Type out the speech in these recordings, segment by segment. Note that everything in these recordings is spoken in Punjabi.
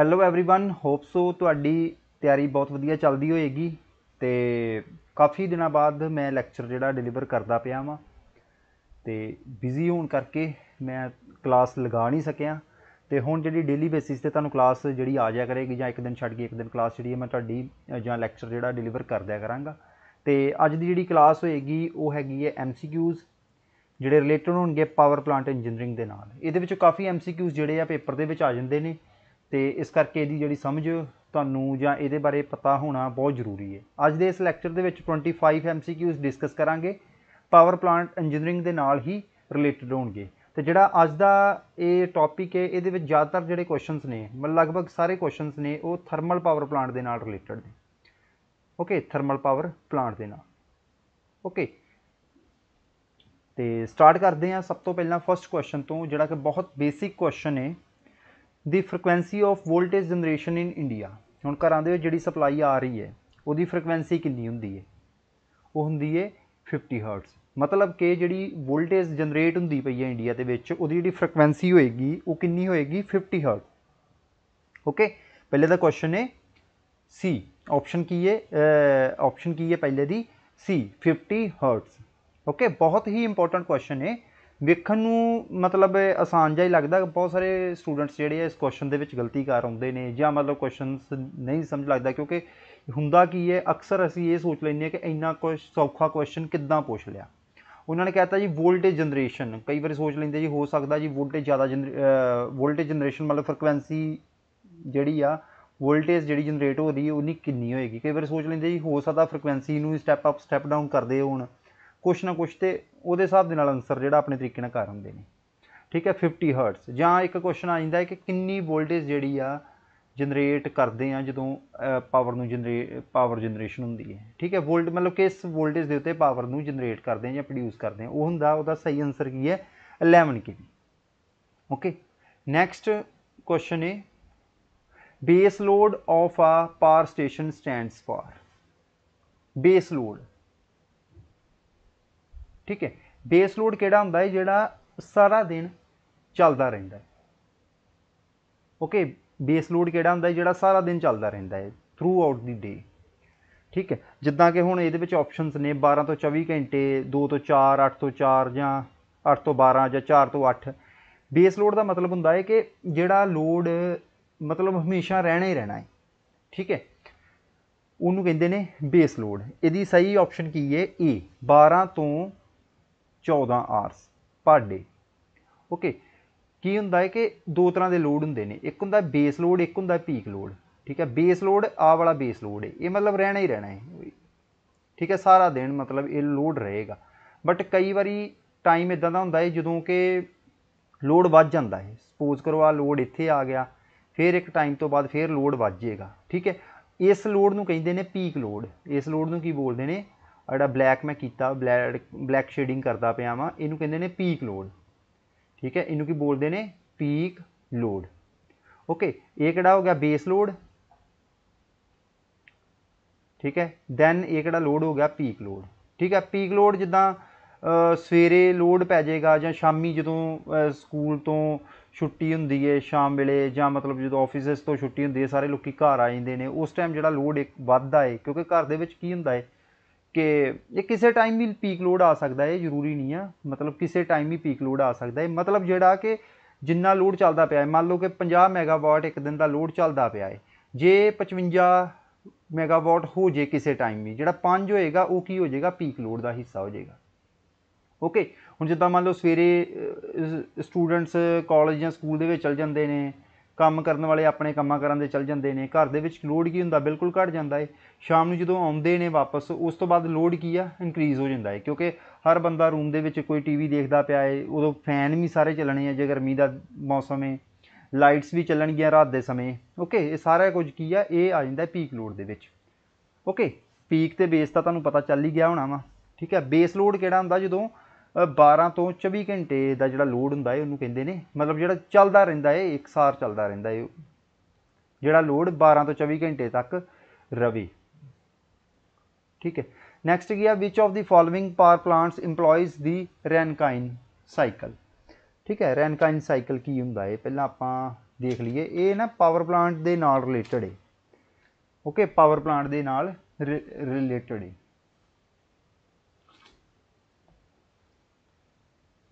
ਹੈਲੋ एवरीवन ਹੋਪ ਸੋ ਤੁਹਾਡੀ ਤਿਆਰੀ ਬਹੁਤ ਵਧੀਆ ਚੱਲਦੀ ਹੋਏਗੀ ਤੇ ਕਾਫੀ ਦਿਨਾਂ ਬਾਅਦ ਮੈਂ ਲੈਕਚਰ ਜਿਹੜਾ ਡਿਲੀਵਰ ਕਰਦਾ ਪਿਆ ਵਾਂ ਤੇ ਬਿਜ਼ੀ ਹੋਣ ਕਰਕੇ ਮੈਂ ਕਲਾਸ ਲਗਾ ਨਹੀਂ ਸਕਿਆ ਤੇ ਹੁਣ ਜਿਹੜੀ ਡੇਲੀ ਬੇਸਿਸ ਤੇ ਤੁਹਾਨੂੰ ਕਲਾਸ ਜਿਹੜੀ ਆ ਜਾਇਆ ਕਰੇਗੀ ਜਾਂ ਇੱਕ ਦਿਨ ਛੱਡ ਕੇ ਇੱਕ ਦਿਨ ਕਲਾਸ ਜਿਹੜੀ ਮੈਂ ਤੁਹਾਡੀ ਜਾਂ ਲੈਕਚਰ ਜਿਹੜਾ ਡਿਲੀਵਰ ਕਰ ਦਿਆ ਕਰਾਂਗਾ ਤੇ ਅੱਜ ਦੀ ਜਿਹੜੀ ਕਲਾਸ ਹੋਏਗੀ ਉਹ ਹੈਗੀ ਹੈ ਐਮਸੀਕਿਊਜ਼ ਜਿਹੜੇ ਰਿਲੇਟਡ ਹੋਣਗੇ ਪਾਵਰ ਪਲਾਂਟ ਇੰਜੀਨੀਅਰਿੰਗ ਦੇ ਨਾਲ ਇਹਦੇ ਵਿੱਚ ਕਾਫੀ ਐਮਸੀਕਿਊਜ਼ ਜਿਹੜੇ ਆ ਪੇਪਰ ਦੇ ਵਿੱਚ ਆ ਜਾਂਦੇ ਨੇ ਤੇ ਇਸ ਕਰਕੇ ਇਹਦੀ ਜਿਹੜੀ ਸਮਝ ਤੁਹਾਨੂੰ ਜਾਂ ਇਹਦੇ ਬਾਰੇ ਪਤਾ ਹੋਣਾ ਬਹੁਤ ਜ਼ਰੂਰੀ ਹੈ ਅੱਜ ਦੇ ਇਸ ਲੈਕਚਰ ਦੇ ਵਿੱਚ 25 ਐਮਸੀਕਿਊਜ਼ ਡਿਸਕਸ ਕਰਾਂਗੇ ਪਾਵਰ ਪਲਾਂਟ ਇੰਜੀਨੀਅਰਿੰਗ ਦੇ ਨਾਲ ਹੀ ਰਿਲੇਟਡ ਹੋਣਗੇ ਤੇ ਜਿਹੜਾ ਅੱਜ ਦਾ ਇਹ ਟੌਪਿਕ ਹੈ ਇਹਦੇ ਵਿੱਚ ਜ਼ਿਆਦਾਤਰ ਜਿਹੜੇ ਕੁਐਸਚਨਸ ਨੇ ਮਤਲਬ ਲਗਭਗ ਸਾਰੇ ਕੁਐਸਚਨਸ ਨੇ ਉਹ ਥਰਮਲ ਪਾਵਰ ਪਲਾਂਟ ਦੇ ਨਾਲ ਰਿਲੇਟਡ ਨੇ ਓਕੇ ਥਰਮਲ ਪਾਵਰ ਪਲਾਂਟ ਦੇ ਨਾਲ ਓਕੇ ਤੇ ਸਟਾਰਟ ਕਰਦੇ ਹਾਂ ਸਭ ਤੋਂ ਪਹਿਲਾਂ ਫਰਸਟ ਕੁਐਸਚਨ ਤੋਂ ਜਿਹੜਾ ਕਿ ਬਹੁਤ ਬੇਸਿਕ ਕੁਐਸਚਨ ਹੈ the frequency of voltage generation in India ਹੁਣ ਘਰਾਂ ਦੇ ਵਿੱਚ ਜਿਹੜੀ ਸਪਲਾਈ ਆ ਰਹੀ ਹੈ ਉਹਦੀ ਫ੍ਰੀਕੁਐਂਸੀ ਕਿੰਨੀ ਹੁੰਦੀ ਹੈ ਉਹ ਹੁੰਦੀ ਹੈ 50 ਹਰਟਜ਼ ਮਤਲਬ ਕਿ ਜਿਹੜੀ ਵੋਲਟੇਜ ਜਨਰੇਟ ਹੁੰਦੀ ਪਈ ਹੈ ਇੰਡੀਆ ਦੇ ਵਿੱਚ ਉਹਦੀ ਜਿਹੜੀ ਫ੍ਰੀਕੁਐਂਸੀ ਹੋਏਗੀ ਉਹ ਕਿੰਨੀ ਹੋਏਗੀ 50 ਹਰਟਜ਼ ਓਕੇ ਪਹਿਲੇ ਦਾ ਕੁਐਸਚਨ ਹੈ ਸੀ ਆਪਸ਼ਨ ਕੀ ਹੈ ਆਪਸ਼ਨ ਕੀ ਹੈ ਪਹਿਲੇ ਦੀ ਸੀ 50 ਹਰਟਜ਼ ਓਕੇ ਬਹੁਤ ਹੀ ਇੰਪੋਰਟੈਂਟ ਕੁਐਸਚਨ ਹੈ ਵੇਖਣ ਨੂੰ ਮਤਲਬ ਆਸਾਨ ਜਿਹਾ ਹੀ ਲੱਗਦਾ ਬਹੁਤ ਸਾਰੇ ਸਟੂਡੈਂਟਸ ਜਿਹੜੇ ਆ ਇਸ ਕੁਐਸਚਨ ਦੇ ਵਿੱਚ ਗਲਤੀ ਕਰ ਆਉਂਦੇ ਨੇ ਜਾਂ ਮਤਲਬ ਕੁਐਸਚਨਸ ਨਹੀਂ ਸਮਝ ਲੱਗਦਾ ਕਿਉਂਕਿ ਹੁੰਦਾ ਕੀ ਹੈ ਅਕਸਰ ਅਸੀਂ ਇਹ ਸੋਚ ਲੈਂਦੇ ਆ ਕਿ ਇੰਨਾ ਕੁਝ ਸੌਖਾ ਕੁਐਸਚਨ ਕਿੱਦਾਂ ਪੁੱਛ ਲਿਆ ਉਹਨਾਂ ਨੇ ਕਹਿਤਾ ਜੀ ਵੋਲਟੇਜ ਜਨਰੇਸ਼ਨ ਕਈ ਵਾਰ ਸੋਚ ਲੈਂਦੇ ਜੀ ਹੋ ਸਕਦਾ ਜੀ ਵੋਲਟੇਜ ਜ਼ਿਆਦਾ ਵੋਲਟੇਜ ਜਨਰੇਸ਼ਨ ਮਤਲਬ ਫ੍ਰੀਕਵੈਂਸੀ ਜਿਹੜੀ ਆ ਵੋਲਟੇਜ ਜਿਹੜੀ ਜਨਰੇਟ ਹੋ ਰਹੀ ਹੈ ਉਹਨੀ ਕਿੰਨੀ ਹੋਏਗੀ ਕਈ ਵਾਰ ਸੋਚ ਲੈਂਦੇ ਜੀ ਹੋ ਸਕਦਾ ਫ੍ਰੀਕਵੈਂਸੀ ਨੂੰ ਸਟੈਪ ਅਪ ਸਟੈਪ ਡਾਊਨ ਕਰਦੇ ਹੋਣ ਕੁਛ ਨਾ ਕੁਛ ਤੇ ਉਹਦੇ ਹਿਸਾਬ ਦੇ ਨਾਲ ਆਨਸਰ ਜਿਹੜਾ ਆਪਣੇ ਤਰੀਕੇ ਨਾਲ ਕਰ ਹੁੰਦੇ ਨੇ ਠੀਕ ਹੈ 50 ਹਰਟਸ ਜਾਂ ਇੱਕ ਕੁਐਸਚਨ ਆ ਜਾਂਦਾ ਹੈ ਕਿ ਕਿੰਨੀ ਵੋਲਟੇਜ ਜਿਹੜੀ ਆ ਜਨਰੇਟ ਕਰਦੇ ਆ ਜਦੋਂ ਪਾਵਰ ਨੂੰ ਜਨਰੇ ਪਾਵਰ ਜਨਰੇਸ਼ਨ ਹੁੰਦੀ ਹੈ ਠੀਕ ਹੈ ਵੋਲਟ ਮਤਲਬ ਕਿ ਇਸ ਵੋਲਟੇਜ ਦੇ ਉੱਤੇ ਪਾਵਰ ਨੂੰ ਜਨਰੇਟ ਕਰਦੇ ਆ ਜਾਂ ਪ੍ਰੋਡਿਊਸ ਕਰਦੇ ਆ ਉਹ ਹੁੰਦਾ ਉਹਦਾ ਸਹੀ ਆਨਸਰ ਕੀ ਹੈ 11 ਕੇਵੀ ਓਕੇ ਨੈਕਸਟ ਕੁਐਸਚਨ ਹੈ base load of a power station stands for base load ਠੀਕ ਹੈ ਬੇਸ ਲੋਡ ਕਿਹੜਾ ਹੁੰਦਾ ਹੈ ਜਿਹੜਾ ਸਾਰਾ ਦਿਨ ਚੱਲਦਾ ਰਹਿੰਦਾ ਓਕੇ ਬੇਸ ਲੋਡ ਕਿਹੜਾ ਹੁੰਦਾ ਹੈ ਜਿਹੜਾ ਸਾਰਾ ਦਿਨ ਚੱਲਦਾ ਰਹਿੰਦਾ ਹੈ ਥਰੂ ਆਊਟ ਦੀ ਡੇ ਠੀਕ ਹੈ ਜਿੱਦਾਂ ਕਿ ਹੁਣ ਇਹਦੇ ਵਿੱਚ ਆਪਸ਼ਨਸ ਨੇ 12 ਤੋਂ 24 ਘੰਟੇ 2 ਤੋਂ 4 8 ਤੋਂ 4 ਜਾਂ 8 ਤੋਂ 12 ਜਾਂ 4 ਤੋਂ 8 ਬੇਸ ਲੋਡ ਦਾ ਮਤਲਬ ਹੁੰਦਾ ਹੈ ਕਿ ਜਿਹੜਾ ਲੋਡ ਮਤਲਬ ਹਮੇਸ਼ਾ ਰਹਿਣਾ ਹੀ ਰਹਿਣਾ ਹੈ ਠੀਕ ਹੈ ਉਹਨੂੰ ਕਹਿੰਦੇ ਨੇ ਬੇਸ ਲੋਡ ਇਹਦੀ ਸਹੀ ਆਪਸ਼ਨ ਕੀ ਹੈ ਏ 12 ਤੋਂ 14 ਆਰਸ ਪਰ ਡੇ ਓਕੇ ਕੀ ਹੁੰਦਾ ਹੈ ਕਿ ਦੋ ਤਰ੍ਹਾਂ ਦੇ ਲੋਡ ਹੁੰਦੇ ਨੇ ਇੱਕ ਹੁੰਦਾ ਬੇਸ ਲੋਡ ਇੱਕ ਹੁੰਦਾ ਪੀਕ ਲੋਡ ਠੀਕ ਹੈ ਬੇਸ ਲੋਡ ਆ ਵਾਲਾ ਬੇਸ ਲੋਡ ਹੈ ਇਹ ਮਤਲਬ ਰਹਿਣਾ ਹੀ ਰਹਿਣਾ ਹੈ ਠੀਕ ਹੈ ਸਾਰਾ ਦਿਨ ਮਤਲਬ ਇਹ ਲੋਡ ਰਹੇਗਾ ਬਟ ਕਈ ਵਾਰੀ ਟਾਈਮ ਇਦਾਂ ਦਾ ਹੁੰਦਾ ਹੈ ਜਦੋਂ ਕਿ ਲੋਡ ਵੱਧ ਜਾਂਦਾ ਹੈ ਸਪੋਜ਼ ਕਰੋ ਆ ਲੋਡ ਇੱਥੇ ਆ ਗਿਆ ਫਿਰ ਇੱਕ ਟਾਈਮ ਤੋਂ ਬਾਅਦ ਫਿਰ ਲੋਡ ਵੱਧ ਜਾਏਗਾ ਠੀਕ ਹੈ ਇਸ ਲੋਡ ਨੂੰ ਕਹਿੰਦੇ ਨੇ ਪੀਕ ਲੋਡ ਇਸ ਲੋਡ ਨੂੰ ਕੀ ਬੋਲਦੇ ਨੇ ਜਿਹੜਾ ਬਲੈਕ ਮੈਂ ਕੀਤਾ ਬਲੈਕ ਬਲੈਕ ਸ਼ੇਡਿੰਗ ਕਰਦਾ ਪਿਆ ਵਾਂ ਇਹਨੂੰ ਕਹਿੰਦੇ ਨੇ ਪੀਕ ਲੋਡ ਠੀਕ ਹੈ ਇਹਨੂੰ ਕੀ ਬੋਲਦੇ ਨੇ ਪੀਕ ਲੋਡ ਓਕੇ ਇਹ ਕਿਹੜਾ ਹੋ ਗਿਆ ਬੇਸ ਲੋਡ ਠੀਕ ਹੈ ਦੈਨ ਇਹ ਕਿਹੜਾ ਲੋਡ ਹੋ ਗਿਆ ਪੀਕ ਲੋਡ ਠੀਕ ਹੈ ਪੀਕ ਲੋਡ ਜਿੱਦਾਂ ਸਵੇਰੇ ਲੋਡ ਪੈ ਜਾਏਗਾ ਜਾਂ ਸ਼ਾਮੀ ਜਦੋਂ ਸਕੂਲ ਤੋਂ ਛੁੱਟੀ ਹੁੰਦੀ ਹੈ ਸ਼ਾਮ ਵੇਲੇ ਜਾਂ ਮਤਲਬ ਜਦੋਂ ਆਫਿਸਸ ਤੋਂ ਛੁੱਟੀ ਹੁੰਦੀ ਹੈ ਸਾਰੇ ਲੋਕੀ ਘਰ ਆ ਜਾਂਦੇ ਨੇ ਉਸ ਟਾਈਮ ਜਿਹੜਾ ਲੋਡ ਇੱਕ ਵੱਧਦਾ ਹੈ ਕਿਉਂਕਿ ਘਰ ਦੇ ਵਿੱਚ ਕੀ ਹੁੰਦਾ ਹੈ ਕਿ ਇਹ ਕਿਸੇ ਟਾਈਮ ਵੀ ਪੀਕ ਲੋਡ ਆ ਸਕਦਾ ਹੈ ਜ਼ਰੂਰੀ ਨਹੀਂ ਆ ਮਤਲਬ ਕਿਸੇ ਟਾਈਮ ਵੀ ਪੀਕ ਲੋਡ ਆ ਸਕਦਾ ਹੈ ਮਤਲਬ ਜਿਹੜਾ ਕਿ ਜਿੰਨਾ ਲੋਡ ਚੱਲਦਾ ਪਿਆ ਹੈ ਮੰਨ ਲਓ ਕਿ 50 ਮੈਗਾਵਾਟ ਇੱਕ ਦਿਨ ਦਾ ਲੋਡ ਚੱਲਦਾ ਪਿਆ ਹੈ ਜੇ 55 ਮੈਗਾਵਾਟ ਹੋ ਜੇ ਕਿਸੇ ਟਾਈਮ ਵੀ ਜਿਹੜਾ 5 ਹੋਏਗਾ ਉਹ ਕੀ ਹੋ ਜਾਏਗਾ ਪੀਕ ਲੋਡ ਦਾ ਹਿੱਸਾ ਹੋ ਜਾਏਗਾ ਓਕੇ ਹੁਣ ਜਿੱਦਾਂ ਮੰਨ ਲਓ ਸਵੇਰੇ ਸਟੂਡੈਂਟਸ ਕਾਲਜ ਜਾਂ ਸਕੂਲ ਦੇ ਵਿੱਚ ਚਲ ਜਾਂਦੇ ਨੇ ਕੰਮ ਕਰਨ ਵਾਲੇ ਆਪਣੇ ਕੰਮਾਂ ਕਰਨ ਦੇ ਚਲ ਜਾਂਦੇ ਨੇ ਘਰ ਦੇ ਵਿੱਚ ਲੋਡ ਕੀ ਹੁੰਦਾ ਬਿਲਕੁਲ ਘਟ ਜਾਂਦਾ ਹੈ ਸ਼ਾਮ ਨੂੰ ਜਦੋਂ ਆਉਂਦੇ ਨੇ ਵਾਪਸ ਉਸ ਤੋਂ ਬਾਅਦ ਲੋਡ ਕੀ ਆ ਇਨਕਰੀਜ਼ ਹੋ ਜਾਂਦਾ ਹੈ ਕਿਉਂਕਿ ਹਰ ਬੰਦਾ ਰੂਮ ਦੇ ਵਿੱਚ ਕੋਈ ਟੀਵੀ ਦੇਖਦਾ ਪਿਆ ਹੈ ਉਦੋਂ ਫੈਨ ਵੀ ਸਾਰੇ ਚੱਲਣੇ ਆ ਜੇ ਗਰਮੀ ਦਾ ਮੌਸਮ ਹੈ ਲਾਈਟਸ ਵੀ ਚੱਲਣਗੀਆਂ ਰਾਤ ਦੇ ਸਮੇਂ ਓਕੇ ਇਹ ਸਾਰਾ ਕੁਝ ਕੀ ਆ ਇਹ ਆ ਜਾਂਦਾ ਪੀਕ ਲੋਡ ਦੇ ਵਿੱਚ ਓਕੇ ਪੀਕ ਤੇ ਬੇਸ ਤਾਂ ਤੁਹਾਨੂੰ ਪਤਾ ਚੱਲ ਹੀ ਗਿਆ ਹੋਣਾ ਵਾ ਠੀਕ ਹੈ ਬੇਸ ਲੋਡ ਕਿਹੜਾ ਹੁੰਦਾ ਜਦੋਂ 12 ਤੋਂ 24 ਘੰਟੇ ਦਾ ਜਿਹੜਾ ਲੋਡ ਹੁੰਦਾ ਹੈ ਉਹਨੂੰ ਕਹਿੰਦੇ ਨੇ ਮਤਲਬ ਜਿਹੜਾ ਚੱਲਦਾ ਰਹਿੰਦਾ ਹੈ ਇੱਕ ਸਾਰ ਚੱਲਦਾ ਰਹਿੰਦਾ ਹੈ ਜਿਹੜਾ ਲੋਡ 12 ਤੋਂ 24 ਘੰਟੇ ਤੱਕ ਰਵੇ ਠੀਕ ਹੈ ਨੈਕਸਟ ਕੀ ਆ which of the following power plants EMPLOYES the Rankine cycle ਠੀਕ ਹੈ ਰੈਨਕਾਈਨ ਸਾਈਕਲ ਕੀ ਹੁੰਦਾ ਹੈ ਪਹਿਲਾਂ ਆਪਾਂ ਦੇਖ ਲਈਏ ਇਹ ਨਾ ਪਾਵਰ ਪਲਾਂਟ ਦੇ ਨਾਲ ਰਿਲੇਟਡ ਹੈ ਓਕੇ ਪਾਵਰ ਪਲਾਂਟ ਦੇ ਨਾਲ ਰਿਲੇਟਡ ਹੈ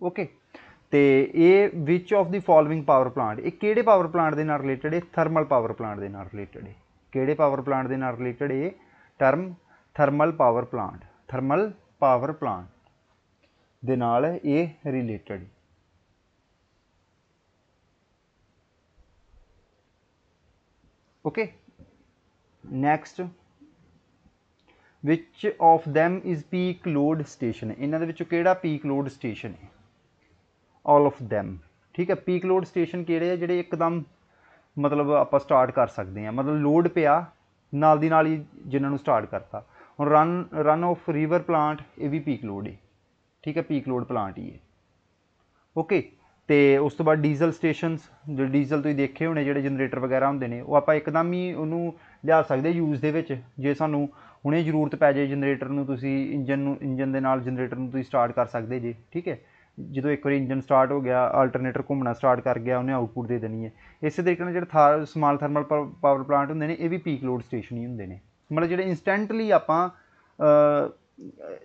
ਓਕੇ ਤੇ ਇਹ which of the following power plant ਇਹ ਕਿਹੜੇ ਪਾਵਰ ਪਲਾਂਟ ਦੇ ਨਾਲ ਰਿਲੇਟਡ ਹੈ ਥਰਮਲ ਪਾਵਰ ਪਲਾਂਟ ਦੇ ਨਾਲ ਰਿਲੇਟਡ ਹੈ ਕਿਹੜੇ ਪਾਵਰ ਪਲਾਂਟ ਦੇ ਨਾਲ ਰਿਲੇਟਡ ਹੈ term thermal power plant thermal power plant ਦੇ ਨਾਲ ਇਹ related okay next which of them is peak load station ਇਹਨਾਂ ਦੇ ਵਿੱਚੋਂ ਕਿਹੜਾ ਪੀਕ ਲੋਡ ਸਟੇਸ਼ਨ ਹੈ ਆਲ ਆਫ them ਠੀਕ ਹੈ ਪੀਕ ਲੋਡ ਸਟੇਸ਼ਨ ਕਿਹੜੇ ਆ ਜਿਹੜੇ ਇੱਕਦਮ ਮਤਲਬ ਆਪਾਂ ਸਟਾਰਟ ਕਰ ਸਕਦੇ ਆ ਮਤਲਬ ਲੋਡ ਪਿਆ ਨਾਲ ਦੀ ਨਾਲ ਹੀ ਜਿਨ੍ਹਾਂ ਨੂੰ ਸਟਾਰਟ ਕਰਤਾ ਹੁਣ run run of river plant ਇਹ ਵੀ ਪੀਕ ਲੋਡ ਹੈ ਠੀਕ ਹੈ ਪੀਕ ਲੋਡ ਪਲਾਂਟ ਹੀ ਹੈ ਓਕੇ ਤੇ ਉਸ ਤੋਂ ਬਾਅਦ ਡੀਜ਼ਲ ਸਟੇਸ਼ਨਸ ਜੋ ਡੀਜ਼ਲ ਤੁਸੀਂ ਦੇਖੇ ਹੋਣੇ ਜਿਹੜੇ ਜਨਰੇਟਰ ਵਗੈਰਾ ਹੁੰਦੇ ਨੇ ਉਹ ਆਪਾਂ ਇੱਕਦਮ ਹੀ ਉਹਨੂੰ ਲਿਆ ਸਕਦੇ ਯੂਜ਼ ਦੇ ਵਿੱਚ ਜੇ ਸਾਨੂੰ ਹੁਣੇ ਜ਼ਰੂਰਤ ਪੈ ਜਾਏ ਜਨਰੇਟਰ ਨੂੰ ਤੁਸੀਂ ਇੰਜਨ ਨੂੰ ਇੰਜਨ ਦੇ ਨਾਲ ਜਨਰੇਟਰ ਨੂੰ ਤੁਸੀਂ ਸਟਾਰਟ ਕਰ ਸਕਦੇ ਜੇ ਠੀਕ ਹੈ ਜਦੋਂ ਇੱਕ ਵਾਰੀ ਇੰਜਨ ਸਟਾਰਟ ਹੋ ਗਿਆ ਅਲਟਰਨੇਟਰ ਘੁੰਮਣਾ ਸਟਾਰਟ ਕਰ ਗਿਆ ਉਹਨੇ ਆਊਟਪੁੱਟ ਦੇ ਦੇਣੀ ਹੈ ਇਸੇ ਤਰੀਕੇ ਨਾਲ ਜਿਹੜਾ ਥਰ ਸਮਾਲ ਥਰਮਲ ਪਾਵਰ ਪਲਾਂਟ ਹੁੰਦੇ ਨੇ ਇਹ ਵੀ ਪੀਕ ਲੋਡ ਸਟੇਸ਼ਨ ਹੀ ਹੁੰਦੇ ਨੇ ਮਤਲਬ ਜਿਹੜੇ ਇਨਸਟੈਂਟਲੀ ਆਪਾਂ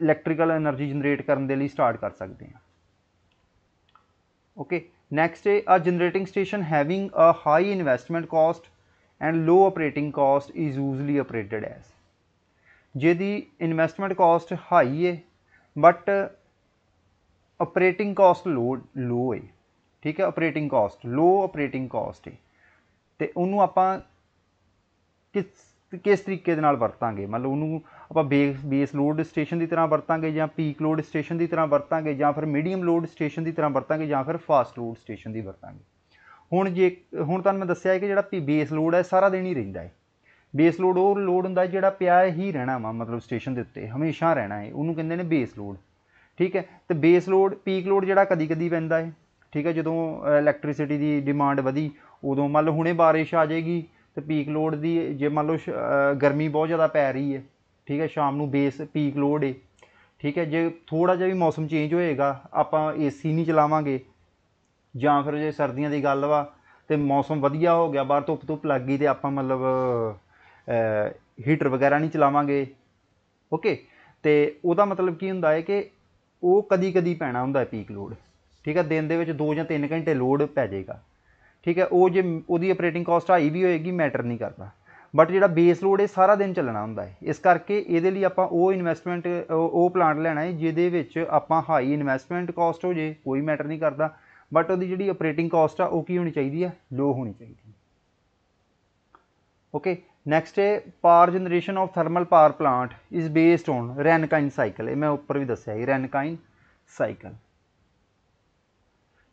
ਇਲੈਕਟ੍ਰੀਕਲ એનર્ਜੀ ਜਨਰੇਟ ਕਰਨ ਦੇ ਲਈ ਸਟਾਰਟ ਕਰ ਸਕਦੇ ਹਾਂ ਓਕੇ ਨੈਕਸਟ ਹੈ a generating station having a high investment cost and low operating cost is usually operated as ਜਿਹਦੀ ਇਨਵੈਸਟਮੈਂਟ ਕਾਸਟ ਹਾਈ ਹੈ but operating cost low low ਹੈ ਠੀਕ ਹੈ operating cost low operating cost ਹੈ ਤੇ ਉਹਨੂੰ ਆਪਾਂ ਕਿਸ ਕਿਸ ਤਰੀਕੇ ਦੇ ਨਾਲ ਵਰਤਾਂਗੇ ਮਤਲਬ ਉਹਨੂੰ ਆਪਾਂ ਬੇਸ ਬੇਸ ਲੋਡ ਸਟੇਸ਼ਨ ਦੀ ਤਰ੍ਹਾਂ ਵਰਤਾਂਗੇ ਜਾਂ ਪੀਕ ਲੋਡ ਸਟੇਸ਼ਨ ਦੀ ਤਰ੍ਹਾਂ ਵਰਤਾਂਗੇ ਜਾਂ ਫਿਰ ਮੀਡੀਅਮ ਲੋਡ ਸਟੇਸ਼ਨ ਦੀ ਤਰ੍ਹਾਂ ਵਰਤਾਂਗੇ ਜਾਂ ਫਿਰ ਫਾਸਟ ਲੋਡ ਸਟੇਸ਼ਨ ਦੀ ਵਰਤਾਂਗੇ ਹੁਣ ਜੇ ਹੁਣ ਤੁਹਾਨੂੰ ਮੈਂ ਦੱਸਿਆ ਹੈ ਕਿ ਜਿਹੜਾ ਪੀ ਬੇਸ ਲੋਡ ਹੈ ਸਾਰਾ ਦਿਨ ਹੀ ਰਹਿੰਦਾ ਹੈ ਬੇਸ ਲੋਡ ਉਹ ਲੋਡ ਹੁੰਦਾ ਜਿਹੜਾ ਪਿਆ ਹੀ ਰਹਿਣਾ ਵਾ ਮਤਲਬ ਸਟੇਸ਼ਨ ਦੇ ਉੱਤੇ ਹਮੇਸ਼ਾ ਰਹਿਣਾ ਹੈ ਉਹਨੂੰ ਕਹਿੰਦੇ ਨੇ ਬੇਸ ਲੋਡ ਠੀਕ ਹੈ ਅਤੇ ਬੇਸ ਲੋਡ ਪੀਕ ਲੋਡ ਜਿਹੜਾ ਕਦੀ ਕਦੀ ਪੈਂਦਾ ਹੈ ਠੀਕ ਹੈ ਜਦੋਂ ਇਲੈਕਟ੍ਰੀਸਿਟੀ ਦੀ ਡਿਮਾਂਡ ਵਧੀ ਉਦੋਂ ਮੰਨ ਲਓ ਹੁਣੇ ਬਾਰਿਸ਼ ਆ ਜਾਏਗੀ ਤੇ ਪੀਕ ਲੋਡ ਦੀ ਜੇ ਮੰਨ ਲਓ ਸ਼ ਗਰਮੀ ਬਹੁਤ ਜ਼ਿਆਦਾ ਪੈ ਰਹੀ ਹੈ ਠੀਕ ਹੈ ਸ਼ਾਮ ਨੂੰ ਬੇਸ ਪੀਕ ਲੋਡ ਏ ਠੀਕ ਹੈ ਜੇ ਥੋੜ੍ਹਾ ਜਿਹਾ ਵੀ ਮੌਸਮ ਚੇਂਜ ਹੋਏਗਾ ਆਪਾਂ ਏ ਸੀ ਨਹੀਂ ਚਲਾਵਾਂਗੇ ਜਾਂ ਫਿਰ ਜੇ ਸਰਦੀਆਂ ਦੀ ਗੱਲ ਵਾ ਤੇ ਮੌਸਮ ਵਧੀਆ ਹੋ ਗਿਆ ਬਾਹਰ ਧੁੱਪ ਧੁੱਪ ਲੱਗ ਗਈ ਅਤੇ ਆਪਾਂ ਮਤਲਬ ਹੀਟਰ ਵਗੈਰਾ ਨਹੀਂ ਚਲਾਵਾਂਗੇ ਓਕੇ ਅਤੇ ਉਹਦਾ ਮਤਲਬ ਕੀ ਹੁੰਦਾ ਹੈ ਕਿ ਉਹ ਕਦੀ ਕਦੀ ਪੈਣਾ ਹੁੰਦਾ ਪੀਕ ਲੋਡ ਠੀਕ ਹੈ ਦਿਨ ਦੇ ਵਿੱਚ 2 ਜਾਂ 3 ਘੰਟੇ ਲੋਡ ਪੈ ਜਾਏਗਾ ਠੀਕ ਹੈ ਉਹ ਜੇ ਉਹਦੀ ਆਪਰੇਟਿੰਗ ਕਾਸਟ ਹਾਈ ਵੀ ਹੋਏਗੀ ਮੈਟਰ ਨਹੀਂ ਕਰਦਾ ਬਟ ਜਿਹੜਾ ਬੇਸ ਲੋਡ ਇਹ ਸਾਰਾ ਦਿਨ ਚੱਲਣਾ ਹੁੰਦਾ ਹੈ ਇਸ ਕਰਕੇ ਇਹਦੇ ਲਈ ਆਪਾਂ ਉਹ ਇਨਵੈਸਟਮੈਂਟ ਉਹ ਪਲਾਂਟ ਲੈਣਾ ਹੈ ਜਿਹਦੇ ਵਿੱਚ ਆਪਾਂ ਹਾਈ ਇਨਵੈਸਟਮੈਂਟ ਕਾਸਟ ਹੋ ਜੇ ਕੋਈ ਮੈਟਰ ਨਹੀਂ ਕਰਦਾ ਬਟ ਉਹਦੀ ਜਿਹੜੀ ਆਪਰੇਟਿੰਗ ਕਾਸਟ ਆ ਉਹ ਕੀ ਹੋਣੀ ਚਾਹੀਦੀ ਹੈ ਲੋ ਹੋਣੀ ਚਾਹੀਦੀ ਹੈ ਓਕੇ ਨੈਕਸਟ ਹੈ power generation of thermal power plant is based on Rankine cycle ਇਹ ਮੈਂ ਉੱਪਰ ਵੀ ਦੱਸਿਆ ਹੈ ਰੈਨਕਾਈਨ ਸਾਈਕਲ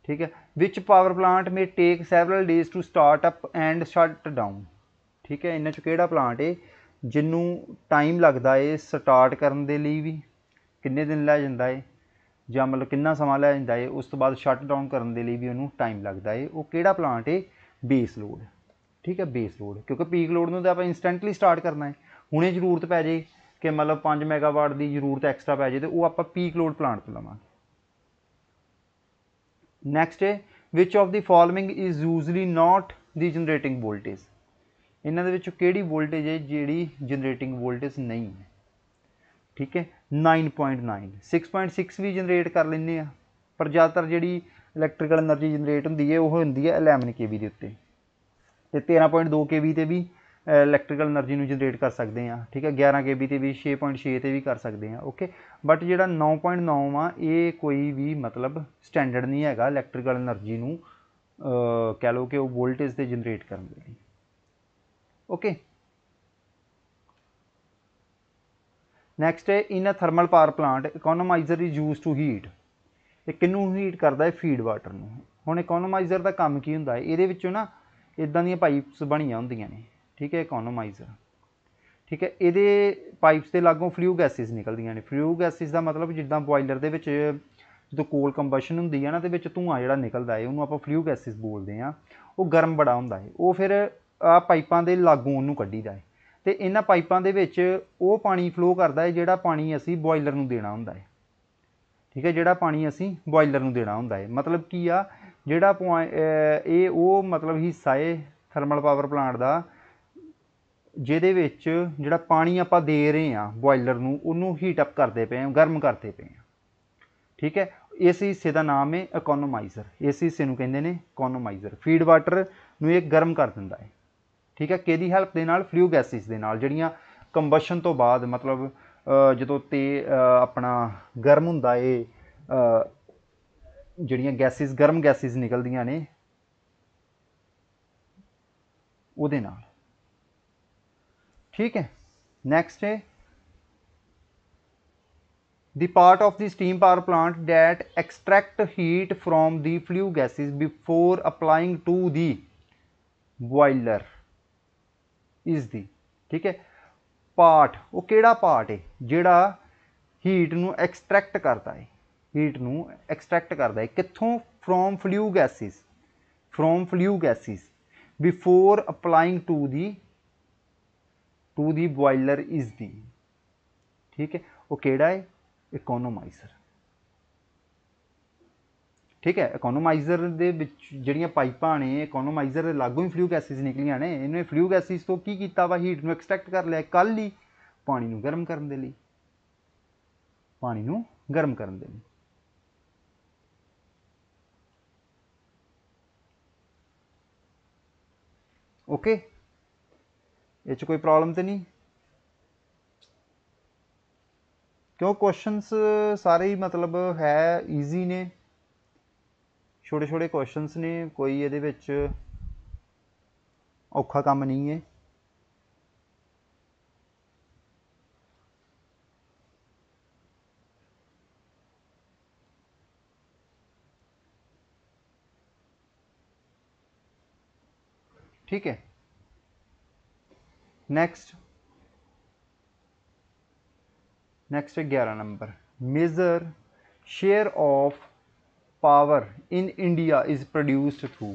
ਠੀਕ ਹੈ which power plant may take several days to start up and shut down ਠੀਕ ਹੈ ਇਹਨਾਂ ਚ ਕਿਹੜਾ ਪਲਾਂਟ ਹੈ ਜਿੰਨੂੰ ਟਾਈਮ ਲੱਗਦਾ ਹੈ ਸਟਾਰਟ ਕਰਨ ਦੇ ਲਈ ਵੀ ਕਿੰਨੇ ਦਿਨ ਲੈ ਜਾਂਦਾ ਹੈ ਜਾਂ ਮਤਲਬ ਕਿੰਨਾ ਸਮਾਂ ਲੈ ਜਾਂਦਾ ਹੈ ਉਸ ਤੋਂ ਬਾਅਦ ਸ਼ਟ ਡਾਊਨ ਕਰਨ ਦੇ ਲਈ ਵੀ ਉਹਨੂੰ ਟਾਈਮ ਲੱਗਦਾ ਹੈ ਉਹ ਕਿਹੜਾ ਪਲਾਂਟ ਹੈ ਬੇਸ ਲੋਡ ਠੀਕ ਹੈ ਬੇਸ ਲੋਡ ਕਿਉਂਕਿ ਪੀਕ ਲੋਡ ਨੂੰ ਤਾਂ ਆਪਾਂ ਇਨਸਟੈਂਟਲੀ ਸਟਾਰਟ ਕਰਨਾ ਹੈ ਹੁਣੇ ਜ਼ਰੂਰਤ ਪੈ ਜੇ ਕਿ ਮਤਲਬ 5 ਮੈਗਾਵਾਟ ਦੀ ਜ਼ਰੂਰਤ ਐਕਸਟਰਾ ਪੈ ਜੇ ਤੇ ਉਹ ਆਪਾਂ ਪੀਕ ਲੋਡ ਪਲਾਂਟ ਤੋਂ ਲਵਾਂਗੇ ਨੈਕਸਟ ਹੈ which of the following is usually not the generating voltage ਇਹਨਾਂ ਦੇ ਵਿੱਚੋਂ ਕਿਹੜੀ ਵੋਲਟੇਜ ਹੈ ਜਿਹੜੀ ਜਨਰੇਟਿੰਗ ਵੋਲਟੇਜ ਨਹੀਂ ਹੈ ਠੀਕ ਹੈ 9.9 6.6 ਵੀ ਜਨਰੇਟ ਕਰ ਲੈਂਦੇ ਆ ਪਰ ਜ਼ਿਆਦਾਤਰ ਜਿਹੜੀ ਇਲੈਕਟ੍ਰੀਕਲ એનર્ਜੀ ਜਨਰੇਟ ਹੁੰਦੀ ਹੈ ਉਹ ਹੁੰਦੀ ਹੈ 11 ਕੇਵੀ ਦੇ ਉੱਤੇ ਤੇ 13.2 kV ਤੇ ਵੀ ਇਲੈਕਟ੍ਰੀਕਲ એનર્ਜੀ ਨੂੰ ਜਨਰੇਟ ਕਰ ਸਕਦੇ ਆ ਠੀਕ ਹੈ 11 kV ਤੇ ਵੀ 6.6 ਤੇ ਵੀ ਕਰ ਸਕਦੇ ਆ ਓਕੇ ਬਟ ਜਿਹੜਾ 9.9 ਆ ਇਹ ਕੋਈ ਵੀ ਮਤਲਬ ਸਟੈਂਡਰਡ ਨਹੀਂ ਹੈਗਾ ਇਲੈਕਟ੍ਰੀਕਲ એનર્ਜੀ ਨੂੰ ਕਹਿ ਲਓ ਕਿ ਉਹ ਵੋਲਟੇਜ ਤੇ ਜਨਰੇਟ ਕਰਨ ਦੇ ਲਈ ਓਕੇ ਨੈਕਸਟ ਹੈ in a thermal power plant economizer is used to heat ਇਹ ਕਿੰਨੂੰ ਹੀਟ ਕਰਦਾ ਹੈ ਫੀਡ ਵਾਟਰ ਨੂੰ ਹੁਣ ਇਕਨੋਮਾਈਜ਼ਰ ਦਾ ਕੰਮ ਕੀ ਹੁੰਦਾ ਹੈ ਇਹਦੇ ਵਿੱਚੋਂ ਨਾ ਇਦਾਂ ਦੀਆਂ ਪਾਈਪਸ ਬਣੀਆਂ ਹੁੰਦੀਆਂ ਨੇ ਠੀਕ ਹੈ ਇਕਨੋਮਾਈਜ਼ਰ ਠੀਕ ਹੈ ਇਹਦੇ ਪਾਈਪਸ ਦੇ ਲਾਗੋਂ ਫਲੂ ਗੈਸਿਸ ਨਿਕਲਦੀਆਂ ਨੇ ਫਲੂ ਗੈਸਿਸ ਦਾ ਮਤਲਬ ਜਿੱਦਾਂ ਬੋਇਲਰ ਦੇ ਵਿੱਚ ਜਦੋਂ ਕੋਲ ਕੰਬਸ਼ਨ ਹੁੰਦੀ ਹੈ ਨਾ ਤੇ ਵਿੱਚ ਧੂਆਂ ਜਿਹੜਾ ਨਿਕਲਦਾ ਹੈ ਉਹਨੂੰ ਆਪਾਂ ਫਲੂ ਗੈਸਿਸ ਬੋਲਦੇ ਆ ਉਹ ਗਰਮ ਬੜਾ ਹੁੰਦਾ ਹੈ ਉਹ ਫਿਰ ਆ ਪਾਈਪਾਂ ਦੇ ਲਾਗੋਂ ਉਹਨੂੰ ਕੱਢੀਦਾ ਹੈ ਤੇ ਇਹਨਾਂ ਪਾਈਪਾਂ ਦੇ ਵਿੱਚ ਉਹ ਪਾਣੀ ਫਲੋ ਕਰਦਾ ਹੈ ਜਿਹੜਾ ਪਾਣੀ ਅਸੀਂ ਬੋਇਲਰ ਨੂੰ ਦੇਣਾ ਹੁੰਦਾ ਹੈ ਠੀਕ ਹੈ ਜਿਹੜਾ ਪਾਣੀ ਅਸੀਂ ਬੋਇਲਰ ਨੂੰ ਦੇਣਾ ਹੁੰਦਾ ਹੈ ਮਤਲਬ ਕੀ ਆ ਜਿਹੜਾ ਇਹ ਉਹ ਮਤਲਬ ਹਿੱਸਾ ਹੈ ਥਰਮਲ ਪਾਵਰ ਪਲਾਂਟ ਦਾ ਜਿਹਦੇ ਵਿੱਚ ਜਿਹੜਾ ਪਾਣੀ ਆਪਾਂ ਦੇ ਰਹੇ ਆ ਬੋਇਲਰ ਨੂੰ ਉਹਨੂੰ ਹੀਟ ਅਪ ਕਰਦੇ ਪਏ ਆ ਗਰਮ ਕਰਦੇ ਪਏ ਆ ਠੀਕ ਹੈ ਇਸ ਹਿੱਸੇ ਦਾ ਨਾਮ ਹੈ ਇਕਨੋਮਾਈਜ਼ਰ ਇਸ ਹਿੱਸੇ ਨੂੰ ਕਹਿੰਦੇ ਨੇ ਇਕਨੋਮਾਈਜ਼ਰ ਫੀਡ ਵਾਟਰ ਨੂੰ ਇਹ ਗਰਮ ਕਰ ਦਿੰਦਾ ਹੈ ਠੀਕ ਹੈ ਕਿਹਦੀ ਹੈਲਪ ਦੇ ਨਾਲ ਫਲੂ ਗੈਸਿਸ ਦੇ ਨਾਲ ਜਿਹੜੀਆਂ ਕੰਬਸ਼ਨ ਤੋਂ ਬਾਅਦ ਮਤਲਬ ਜਦੋਂ ਤੇ ਆਪਣਾ ਗਰਮ ਹੁੰਦਾ ਏ ਜਿਹੜੀਆਂ ਗੈਸਿਸ ਗਰਮ ਗੈਸਿਸ ਨਿਕਲਦੀਆਂ ਨੇ ਉਹਦੇ ਨਾਲ ਠੀਕ ਹੈ ਨੈਕਸਟ ਹੈ the part of the steam power plant that extract heat from the flue gases before applying to the boiler is the ਠੀਕ ਹੈ ਪਾਰਟ ਉਹ ਕਿਹੜਾ ਪਾਰਟ ਹੈ ਜਿਹੜਾ ਹੀਟ ਨੂੰ ਐਕਸਟਰੈਕਟ ਕਰਦਾ ਹੈ ਹੀਟ ਨੂੰ ਐਕਸਟ੍ਰੈਕਟ ਕਰਦਾ ਹੈ ਕਿੱਥੋਂ from flue gases from flue gases before applying to the to the boiler is the ਠੀਕ ਹੈ ਉਹ ਕਿਹੜਾ ਹੈ ਇਕੋਨੋਮਾਈਜ਼ਰ ਠੀਕ ਹੈ ਇਕੋਨੋਮਾਈਜ਼ਰ ਦੇ ਵਿੱਚ ਜਿਹੜੀਆਂ ਪਾਈਪਾਂ ਨੇ ਇਕੋਨੋਮਾਈਜ਼ਰ ਦੇ ਲਾਗੂ ਹੀ ਫਲੂ ਗੈਸਿਸ ਨਿਕਲੀਆਂ ਨੇ ਇਹਨੇ ਫਲੂ ਗੈਸਿਸ ਤੋਂ ਕੀ ਕੀਤਾ ਵਾ ਹੀਟ ਨੂੰ ਐਕਸਟ੍ਰੈਕਟ ਕਰ ਲਿਆ ਕੱਲ ਹੀ ਪਾਣੀ ਨੂੰ ਗਰਮ ਕਰਨ ਦੇ ਲਈ ਪਾਣੀ ਨੂੰ ਗਰਮ ਕਰਨ ਦੇ ਲਈ ਓਕੇ ਇਹ ਚ ਕੋਈ ਪ੍ਰੋਬਲਮ ਤੇ ਨਹੀਂ ਕਿਉਂ ਕੁਐਸਚਨਸ ਸਾਰੇ ਹੀ ਮਤਲਬ ਹੈ ਈਜ਼ੀ ਨੇ ਛੋਟੇ ਛੋਟੇ ਕੁਐਸਚਨਸ ਨੇ ਕੋਈ ਇਹਦੇ ਵਿੱਚ ਔਖਾ ਕੰਮ ਨਹੀਂ ਹੈ ठीक है नेक्स्ट नेक्स्ट है ग्यारह number major share of power in India is produced through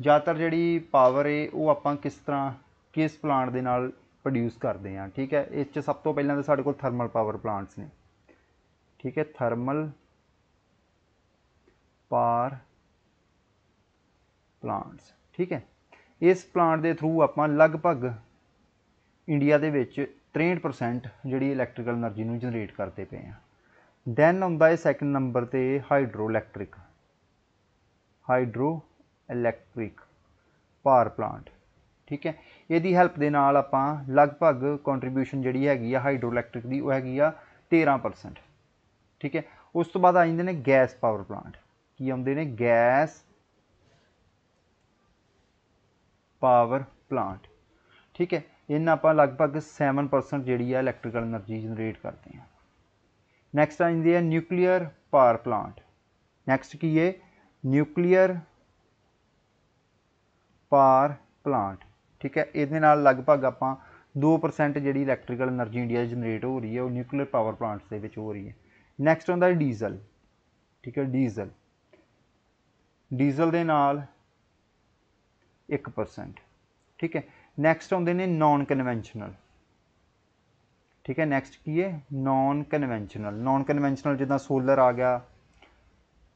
ਜ਼ਿਆਦਾਤਰ ਜਿਹੜੀ ਪਾਵਰ ਏ ਉਹ ਆਪਾਂ ਕਿਸ ਤਰ੍ਹਾਂ ਕਿਸ ਪਲਾਂਟ ਦੇ ਨਾਲ ਪ੍ਰੋਡਿਊਸ ਕਰਦੇ ਹਾਂ ਠੀਕ ਹੈ ਇਸ 'ਚ ਸਭ ਤੋਂ ਪਹਿਲਾਂ ਤਾਂ ਸਾਡੇ ਕੋਲ ਥਰਮਲ ਪਾਵਰ ਪਲਾਂਟਸ ਨੇ ਠੀਕ ਹੈ ਥਰਮਲ ਪਾਰ ਪਲਾਂਟਸ ਠੀਕ ਹੈ ਇਸ ਪਲਾਂਟ ਦੇ ਥਰੂ ਆਪਾਂ ਲਗਭਗ ਇੰਡੀਆ ਦੇ ਵਿੱਚ 63% ਜਿਹੜੀ ਇਲੈਕਟ੍ਰੀਕਲ એનર્ਜੀ ਨੂੰ ਜਨਰੇਟ ਕਰਦੇ ਪਏ ਆ ਦੈਨ ਆਉਂਦਾ ਹੈ ਸੈਕੰਡ ਨੰਬਰ ਤੇ hydro electric hydro electric power plant ਠੀਕ ਹੈ ਇਹਦੀ ਹੈਲਪ ਦੇ ਨਾਲ ਆਪਾਂ ਲਗਭਗ ਕੰਟਰੀਬਿਊਸ਼ਨ ਜਿਹੜੀ ਹੈਗੀ ਆ ਹਾਈਡਰੋ ਇਲੈਕਟ੍ਰਿਕ ਦੀ ਉਹ ਹੈਗੀ ਆ 13% ਠੀਕ ਹੈ ਉਸ ਤੋਂ ਬਾਅਦ ਆ ਜਾਂਦੇ ਨੇ ਗੈਸ ਪਾਵਰ ਪਲਾਂਟ ਕੀ ਆਉਂਦੇ ਨੇ ਗੈਸ ਪਾਵਰ ਪਲਾਂਟ ਠੀਕ ਹੈ ਇਹਨਾਂ ਆਪਾਂ ਲਗਭਗ 7% ਜਿਹੜੀ ਹੈ ਇਲੈਕਟ੍ਰੀਕਲ એનર્ਜੀ ਜਨਰੇਟ ਕਰਦੇ ਹਾਂ ਨੈਕਸਟ ਆ ਜਾਂਦੀ ਹੈ ਨਿਊਕਲੀਅਰ ਪਾਵਰ ਪਲਾਂਟ ਨੈਕਸਟ ਕੀ ਹੈ ਨਿਊਕਲੀਅਰ ਪਾਵਰ ਪਲਾਂਟ ਠੀਕ ਹੈ ਇਹਦੇ ਨਾਲ ਲਗਭਗ ਆਪਾਂ 2% ਜਿਹੜੀ ਇਲੈਕਟ੍ਰੀਕਲ એનર્ਜੀ ਇੰਡੀਆ ਜਨਰੇਟ ਹੋ ਰਹੀ ਹੈ ਉਹ ਨਿਊਕਲੀਅਰ ਪਾਵਰ ਪਲਾਂਟਸ ਦੇ ਵਿੱਚ ਹੋ ਰਹੀ ਹੈ ਨੈਕਸਟ ਹੁੰਦਾ ਡੀਜ਼ਲ ਠੀਕ ਹੈ ਡੀਜ਼ਲ ਡੀਜ਼ਲ ਦੇ ਨਾਲ 1% ਠੀਕ ਹੈ ਨੈਕਸਟ ਆਉਂਦੇ ਨੇ ਨਾਨ ਕਨਵੈਨਸ਼ਨਲ ਠੀਕ ਹੈ ਨੈਕਸਟ ਕੀ ਹੈ ਨਾਨ ਕਨਵੈਨਸ਼ਨਲ ਨਾਨ ਕਨਵੈਨਸ਼ਨਲ ਜਿੱਦਾਂ ਸੋਲਰ ਆ ਗਿਆ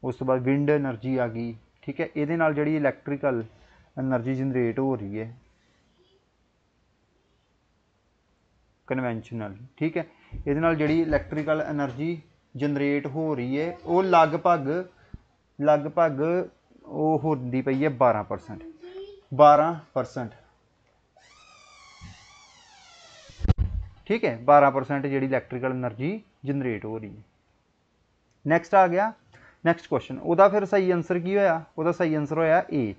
ਉਸ ਤੋਂ ਬਾਅਦ ਵਿੰਡ એનર્ਜੀ ਆ ਗਈ ਠੀਕ ਹੈ ਇਹਦੇ ਨਾਲ ਜਿਹੜੀ ਇਲੈਕਟ੍ਰੀਕਲ એનર્ਜੀ ਜਨਰੇਟ ਹੋ ਰਹੀ ਹੈ ਕਨਵੈਨਸ਼ਨਲ ਠੀਕ ਹੈ ਇਹਦੇ ਨਾਲ ਜਿਹੜੀ ਇਲੈਕਟ੍ਰੀਕਲ એનર્ਜੀ ਜਨਰੇਟ ਹੋ ਰਹੀ ਹੈ ਉਹ ਲਗਭਗ ਲਗਭਗ ਉਹ ਹੁੰਦੀ ਪਈ ਹੈ 12% 12% ਠੀਕ ਹੈ 12% ਜਿਹੜੀ ਇਲੈਕਟ੍ਰੀਕਲ એનર્ਜੀ ਜਨਰੇਟ ਹੋ ਰਹੀ ਹੈ ਨੈਕਸਟ ਆ ਗਿਆ ਨੈਕਸਟ ਕੁਐਸਚਨ ਉਹਦਾ ਫਿਰ ਸਹੀ ਆਨਸਰ ਕੀ ਹੋਇਆ ਉਹਦਾ ਸਹੀ ਆਨਸਰ ਹੋਇਆ A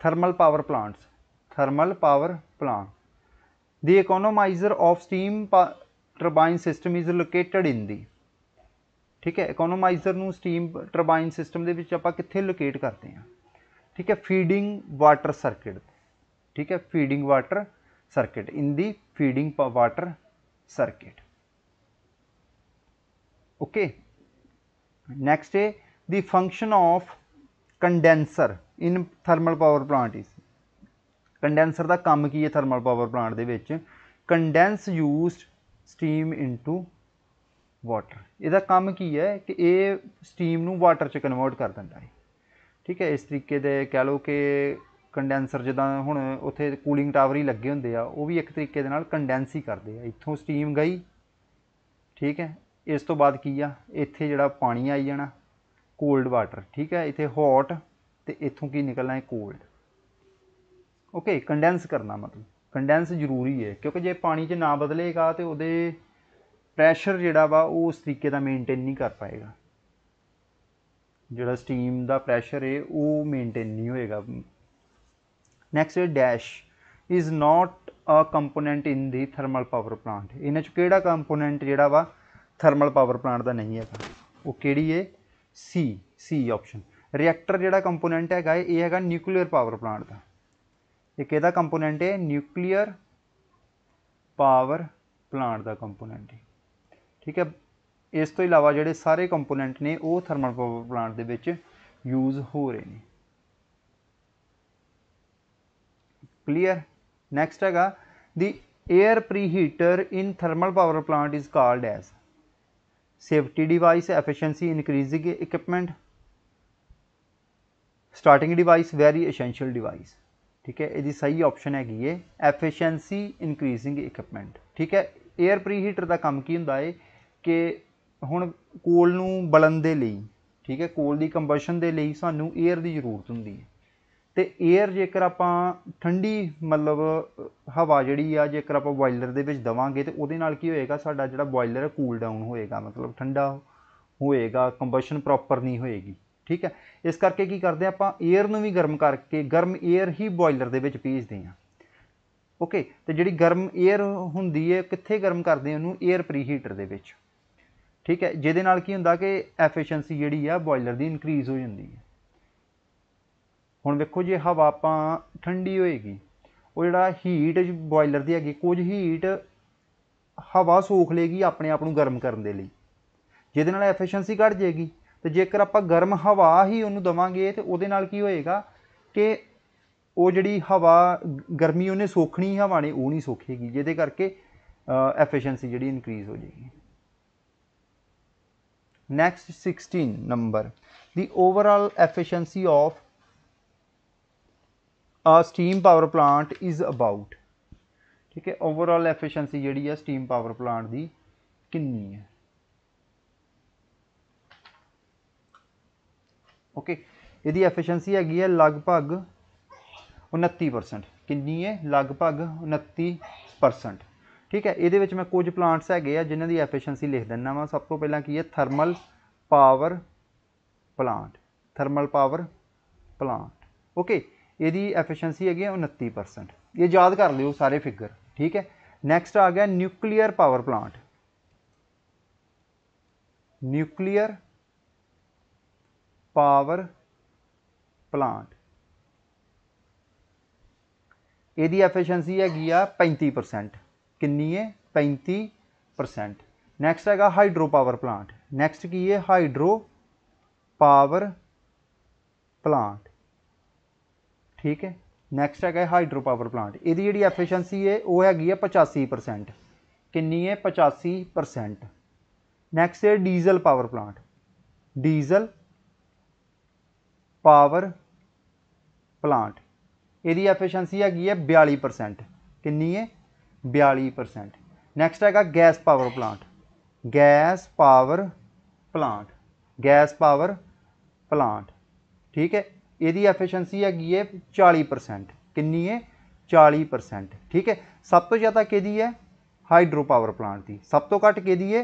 thermal power plants thermal power plant the economizer of steam turbine system is located in the ਠੀਕ ਹੈ ਇਕਨੋਮਾਈਜ਼ਰ ਨੂੰ ਸਟੀਮ ਟਰਬਾਈਨ ਸਿਸਟਮ ਦੇ ਵਿੱਚ ਆਪਾਂ ਕਿੱਥੇ ਲੋਕੇਟ ਕਰਦੇ ਹਾਂ ठीक है फीडिंग वाटर सर्किट ठीक है feeding water circuit in the feeding water circuit okay next is the function of condenser in thermal power plant is condenser ਦਾ ਕੰਮ ਕੀ ਹੈ thermal power plant ਦੇ ਵਿੱਚ condense used steam into water ਇਹਦਾ ਕੰਮ ਕੀ ਹੈ ਕਿ ਇਹ steam ਨੂੰ water ਚ convert ਕਰ ਦਿੰਦਾ ਹੈ ਠੀਕ ਹੈ ਇਸ ਤਰੀਕੇ ਦੇ ਕਹਿ ਲਓ ਕਿ ਕੰਡੈਂਸਰ ਜਿੱਦਾਂ ਹੁਣ ਉੱਥੇ ਕੂਲਿੰਗ ਟਾਵਰ ਹੀ ਲੱਗੇ ਹੁੰਦੇ ਆ ਉਹ ਵੀ ਇੱਕ ਤਰੀਕੇ ਦੇ ਨਾਲ ਕੰਡੈਂਸ ਹੀ ਕਰਦੇ ਆ ਇੱਥੋਂ ਸਟੀਮ ਗਈ ਠੀਕ ਹੈ ਇਸ ਤੋਂ ਬਾਅਦ ਕੀ ਆ ਇੱਥੇ ਜਿਹੜਾ ਪਾਣੀ ਆਈ ਜਾਣਾ ਕੋਲਡ ਵਾਟਰ ਠੀਕ ਹੈ ਇੱਥੇ ਹੌਟ ਤੇ ਇੱਥੋਂ ਕੀ ਨਿਕਲਣਾ ਹੈ ਕੋਲਡ ਓਕੇ ਕੰਡੈਂਸ ਕਰਨਾ ਮਤਲਬ ਕੰਡੈਂਸ ਜ਼ਰੂਰੀ ਹੈ ਕਿਉਂਕਿ ਜੇ ਪਾਣੀ 'ਚ ਨਾ ਬਦਲੇਗਾ ਤੇ ਉਹਦੇ ਪ੍ਰੈਸ਼ਰ ਜਿਹੜਾ ਵਾ ਉਹ ਉਸ ਤਰੀਕੇ ਦਾ ਮੇਨਟੇਨ ਨਹੀਂ ਕਰ ਪਾਏਗਾ ਜਿਹੜਾ ਸਟੀਮ ਦਾ ਪ੍ਰੈਸ਼ਰ ਹੈ ਉਹ ਮੇਨਟੇਨ ਨਹੀਂ ਹੋਏਗਾ ਨੈਕਸਟ ਹੈ dash is not a component in the thermal power plant ਇਹਨਾਂ ਚ ਕਿਹੜਾ ਕੰਪੋਨੈਂਟ ਜਿਹੜਾ ਵਾ ਥਰਮਲ ਪਾਵਰ ਪਲਾਂਟ ਦਾ ਨਹੀਂ ਹੈਗਾ ਉਹ ਕਿਹੜੀ ਹੈ ਸੀ ਸੀ ਆਪਸ਼ਨ ਰਿਐਕਟਰ ਜਿਹੜਾ ਕੰਪੋਨੈਂਟ ਹੈਗਾ ਇਹ ਹੈਗਾ ਨਿਊਕਲੀਅਰ ਪਾਵਰ ਪਲਾਂਟ ਦਾ ਇਹ ਕਿਹਦਾ ਕੰਪੋਨੈਂਟ ਹੈ ਨਿਊਕਲੀਅਰ ਪਾਵਰ ਪਲਾਂਟ ਦਾ ਕੰਪੋਨੈਂਟ ਹੈ ਠੀਕ ਹੈ ਇਸ ਤੋਂ ਇਲਾਵਾ ਜਿਹੜੇ ਸਾਰੇ ਕੰਪੋਨੈਂਟ ਨੇ ਉਹ ਥਰਮਲ ਪਾਵਰ ਪਲਾਂਟ ਦੇ ਵਿੱਚ ਯੂਜ਼ ਹੋ ਰਹੇ ਨੇ ਕਲੀਅਰ ਨੈਕਸਟ ਹੈਗਾ the air preheater in thermal power plant is called as safety device efficiency increasing equipment starting device very essential device ਠੀਕ ਹੈ ਇਹਦੀ ਸਹੀ ਆਪਸ਼ਨ ਹੈਗੀ ਹੈ ਐਫੀਸ਼ੀਐਂਸੀ ਇਨਕਰੀਜ਼ਿੰਗ ਇਕਵਿਪਮੈਂਟ ਠੀਕ ਹੈ 에ਅਰ ਪ੍ਰੀਹੀਟਰ ਦਾ ਕੰਮ ਕੀ ਹੁੰਦਾ ਹੈ ਕਿ ਹੁਣ ਕੋਲ ਨੂੰ ਬਲਨ ਦੇ ਲਈ ਠੀਕ ਹੈ ਕੋਲ ਦੀ ਕੰਬਸ਼ਨ ਦੇ ਲਈ ਸਾਨੂੰ 에ਅਰ ਦੀ ਜ਼ਰੂਰਤ ਹੁੰਦੀ ਹੈ ਤੇ 에ਅਰ ਜੇਕਰ ਆਪਾਂ ਠੰਡੀ ਮਤਲਬ ਹਵਾ ਜਿਹੜੀ ਆ ਜੇਕਰ ਆਪਾਂ ਬੋਇਲਰ ਦੇ ਵਿੱਚ ਦਵਾਂਗੇ ਤੇ ਉਹਦੇ ਨਾਲ ਕੀ ਹੋਏਗਾ ਸਾਡਾ ਜਿਹੜਾ ਬੋਇਲਰ ਹੈ ਕੂਲ ਡਾਊਨ ਹੋਏਗਾ ਮਤਲਬ ਠੰਡਾ ਹੋਏਗਾ ਕੰਬਸ਼ਨ ਪ੍ਰੋਪਰ ਨਹੀਂ ਹੋਏਗੀ ਠੀਕ ਹੈ ਇਸ ਕਰਕੇ ਕੀ ਕਰਦੇ ਆਪਾਂ 에ਅਰ ਨੂੰ ਵੀ ਗਰਮ ਕਰਕੇ ਗਰਮ 에ਅਰ ਹੀ ਬੋਇਲਰ ਦੇ ਵਿੱਚ ਭੇਜਦੇ ਆ ਓਕੇ ਤੇ ਜਿਹੜੀ ਗਰਮ 에ਅਰ ਹੁੰਦੀ ਹੈ ਕਿੱਥੇ ਗਰਮ ਕਰਦੇ ਉਹਨੂੰ 에ਅਰ ਪ੍ਰੀਹੀਟਰ ਦੇ ਵਿੱਚ ਠੀਕ ਹੈ ਜਿਹਦੇ ਨਾਲ ਕੀ ਹੁੰਦਾ ਕਿ ਐਫੀਸ਼ੀਐਂਸੀ ਜਿਹੜੀ ਆ ਬੋਇਲਰ ਦੀ ਇਨਕਰੀਜ਼ ਹੋ ਜਾਂਦੀ ਹੈ ਹੁਣ ਵੇਖੋ ਜੇ ਹਵਾ ਆਪਾਂ ਠੰਡੀ ਹੋਏਗੀ ਉਹ ਜਿਹੜਾ ਹੀਟ ਬੋਇਲਰ ਦੀ ਹੈਗੀ ਕੁਝ ਹੀਟ ਹਵਾ ਸੋਖ ਲੇਗੀ ਆਪਣੇ ਆਪ ਨੂੰ ਗਰਮ ਕਰਨ ਦੇ ਲਈ ਜਿਹਦੇ ਨਾਲ ਐਫੀਸ਼ੀਐਂਸੀ ਘਟ ਜਾਏਗੀ ਤੇ ਜੇਕਰ ਆਪਾਂ ਗਰਮ ਹਵਾ ਹੀ ਉਹਨੂੰ ਦਵਾਂਗੇ ਤੇ ਉਹਦੇ ਨਾਲ ਕੀ ਹੋਏਗਾ ਕਿ ਉਹ ਜਿਹੜੀ ਹਵਾ ਗਰਮੀ ਉਹਨੇ ਸੋਖਣੀ ਹਵਾ ਨੇ ਉਹ ਨਹੀਂ ਸੋਖੇਗੀ ਜਿਹਦੇ ਕਰਕੇ ਐਫੀਸ਼ੀਐਂਸੀ ਜਿਹੜੀ ਇਨਕਰੀਜ਼ ਹੋ ਜਾਏਗੀ Next 16 number the overall efficiency of a steam power plant is about ਠੀਕ ਹੈ ਓਵਰਆਲ ਐਫੀਸ਼ੀਐਂਸੀ ਜਿਹੜੀ ਹੈ ਸਟੀਮ ਪਾਵਰ ਪਲਾਂਟ ਦੀ ਕਿੰਨੀ ਹੈ ਓਕੇ ਇਹਦੀ ਐਫੀਸ਼ੀਐਂਸੀ ਹੈਗੀ ਹੈ ਲਗਭਗ 29% ਕਿੰਨੀ ਹੈ ਲਗਭਗ 29% ਠੀਕ ਹੈ ਇਹਦੇ ਵਿੱਚ ਮੈਂ ਕੁਝ ਪਲਾਂਟਸ ਹੈਗੇ ਆ ਜਿਨ੍ਹਾਂ ਦੀ ਐਫੀਸ਼ੀਐਂਸੀ ਲਿਖ ਦਿੰਨਾ ਵਾ ਸਭ ਤੋਂ ਪਹਿਲਾਂ ਕੀ ਹੈ thermal power plant thermal power plant okay ਇਹਦੀ ਐਫੀਸ਼ੀਐਂਸੀ ਹੈਗੀ 29% ਇਹ ਯਾਦ ਕਰ ਲਿਓ ਸਾਰੇ ਫਿਗਰ ਠੀਕ ਹੈ ਨੈਕਸਟ ਆ ਗਿਆ nuclear power plant nuclear power plant ਇਹਦੀ ਐਫੀਸ਼ੀਐਂਸੀ ਹੈਗੀ ਆ 35% किन्नी है पैंती परसेंट नैक्सट है हाइड्रो पावर प्लांट नैक्सट की है हाइड्रो पावर प्लांट ठीक है ਨੈਕਸਟ ਹੈਗਾ ਹਾਈਡਰੋ ਪਾਵਰ ਪਲਾਂਟ ਇਹਦੀ ਜਿਹੜੀ ਐਫੀਸ਼ੀਐਂਸੀ ਹੈ ਉਹ ਹੈਗੀ ਹੈ 85% ਕਿੰਨੀ ਹੈ 85% ਨੈਕਸਟ ਹੈ diesel power plant diesel power plant ਇਹਦੀ ਐਫੀਸ਼ੀਐਂਸੀ ਹੈਗੀ ਹੈ 42% ਕਿੰਨੀ ਹੈ बयाली परसेंट नैक्सट हैगा gas power plant gas power plant gas power plant ठीक है ਇਹਦੀ ਐਫੀਸ਼ੀਐਂਸੀ ਹੈਗੀ ਹੈ 40% ਕਿੰਨੀ ਹੈ 40% ਠੀਕ ਹੈ ਸਭ ਤੋਂ ਜ਼ਿਆਦਾ ਕਿਹਦੀ ਹੈ ਹਾਈਡਰੋ ਪਾਵਰ ਪਲਾਂਟ ਦੀ ਸਭ ਤੋਂ ਘੱਟ ਕਿਹਦੀ ਹੈ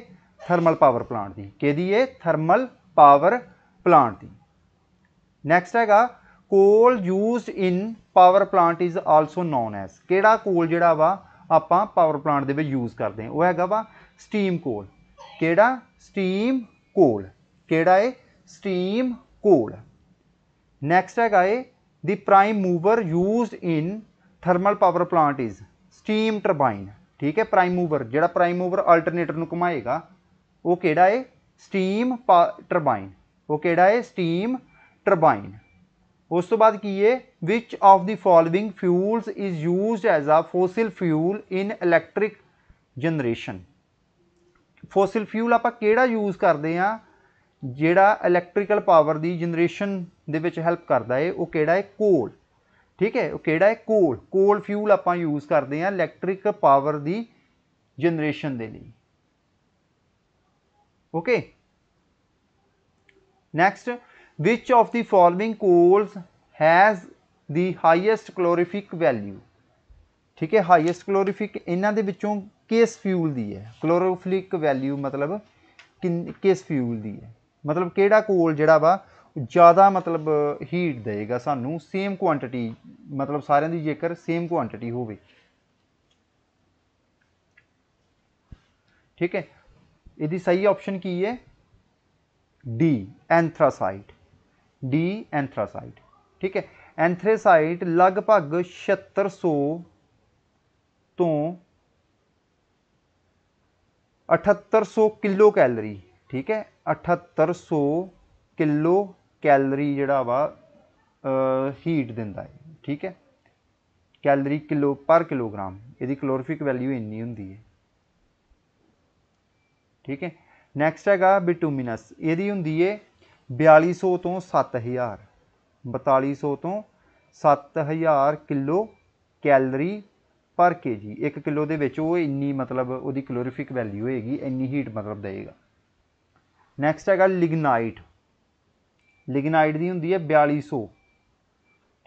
ਥਰਮਲ ਪਾਵਰ ਪਲਾਂਟ ਦੀ ਕਿਹਦੀ ਹੈ ਥਰਮਲ ਪਾਵਰ ਪਲਾਂਟ ਦੀ ਨੈਕਸਟ ਹੈਗਾ coal used in power plant is also known as ਕਿਹੜਾ ਕੋਲ ਜਿਹੜਾ ਵਾ ਆਪਾਂ ਪਾਵਰ ਪਲਾਂਟ ਦੇ ਵਿੱਚ ਯੂਜ਼ ਕਰਦੇ ਹਾਂ ਉਹ ਹੈਗਾ ਵਾ ਸਟੀਮ ਕੋਲ ਕਿਹੜਾ ਸਟੀਮ ਕੋਲ ਕਿਹੜਾ ਹੈ ਸਟੀਮ ਕੋਲ ਨੈਕਸਟ ਹੈਗਾ ਇਹ the prime mover used in thermal power plant is steam turbine ਠੀਕ ਹੈ ਪ੍ਰਾਈਮ ਮੂਵਰ ਜਿਹੜਾ ਪ੍ਰਾਈਮ ਮੂਵਰ ਅਲਟਰਨੇਟਰ ਨੂੰ ਘੁਮਾਏਗਾ ਉਹ ਕਿਹੜਾ ਹੈ ਸਟੀਮ ਟਰਬਾਈਨ ਉਹ ਕਿਹੜਾ ਹੈ ਸਟੀਮ ਟਰਬਾਈਨ ਉਸ ਤੋਂ ਬਾਅਦ ਕੀ ਹੈ which of the following fuels is used as a fossil fuel in electric generation fossil fuel ਆਪਾਂ ਕਿਹੜਾ ਯੂਜ਼ ਕਰਦੇ ਆ ਜਿਹੜਾ ਇਲੈਕਟ੍ਰੀਕਲ ਪਾਵਰ ਦੀ ਜਨਰੇਸ਼ਨ ਦੇ ਵਿੱਚ ਹੈਲਪ ਕਰਦਾ ਹੈ ਉਹ ਕਿਹੜਾ ਹੈ ਕੋਲ ਠੀਕ ਹੈ ਉਹ ਕਿਹੜਾ ਹੈ ਕੋਲ ਕੋਲ ਫਿਊਲ ਆਪਾਂ ਯੂਜ਼ ਕਰਦੇ ਆ ਇਲੈਕਟ੍ਰਿਕ ਪਾਵਰ ਦੀ ਜਨਰੇਸ਼ਨ ਦੇ ਲਈ okay next which of the following coals has the highest calorific value ਠੀਕ ਹੈ ਹਾਈਐਸਟ ਕਲੋਰੀਫਿਕ ਇਹਨਾਂ ਦੇ ਵਿੱਚੋਂ ਕਿਸ ਫਿਊਲ ਦੀ ਹੈ ਕਲੋਰੋਫਿਲਿਕ ਵੈਲਿਊ ਮਤਲਬ ਕਿਸ ਫਿਊਲ ਦੀ ਹੈ ਮਤਲਬ ਕਿਹੜਾ ਕੋਲ ਜਿਹੜਾ ਵਾ ਜ਼ਿਆਦਾ ਮਤਲਬ ਹੀਟ ਦੇਗਾ ਸਾਨੂੰ ਸੇਮ ਕੁਆਂਟੀਟੀ ਮਤਲਬ ਸਾਰਿਆਂ ਦੀ ਜੇਕਰ ਸੇਮ ਕੁਆਂਟੀਟੀ ਹੋਵੇ ਠੀਕ ਹੈ ਇਹਦੀ ਸਹੀ ਆਪਸ਼ਨ ਕੀ ਹੈ ਡੀ ਐਂਥਰਾਸਾਈਟ ਡੀ ਐਂਥਰਾਸਾਈਟ ਠੀਕ ਹੈ ਐਂਥਰਾਸਾਈਟ ਲਗਭਗ 7600 ਤੋਂ 7800 ਕਿਲੋ ਕੈਲਰੀ ਠੀਕ ਹੈ 7800 ਕਿਲੋ ਕੈਲਰੀ ਜਿਹੜਾ ਵਾ ਹੀਟ ਦਿੰਦਾ ਹੈ ਠੀਕ ਹੈ ਕੈਲਰੀ ਕਿਲੋ ਪਰ ਕਿਲੋਗ੍ਰਾਮ ਇਹਦੀ ਕਲੋਰੀਫਿਕ ਵੈਲਿਊ ਇੰਨੀ ਹੁੰਦੀ ਹੈ ਠੀਕ ਹੈ ਨੈਕਸਟ ਹੈਗਾ ਬਿਟੂਮਿਨਸ ਇਹਦੀ ਹੁੰਦੀ ਹੈ 4200 ਤੋਂ 7000 4200 ਤੋਂ 7000 kilo calorie per KG 1 kilo ਦੇ ਵਿੱਚ ਉਹ ਇੰਨੀ ਮਤਲਬ ਉਹਦੀ ਕਲੋਰੀਫਿਕ ਵੈਲਿਊ ਹੋਏਗੀ ਇੰਨੀ ਹੀਟ ਮਤਲਬ ਦੇਏਗਾ ਨੈਕਸਟ ਹੈਗਾ ਲਿਗਨਾਈਟ ਲਿਗਨਾਈਟ ਦੀ ਹੁੰਦੀ ਹੈ 4200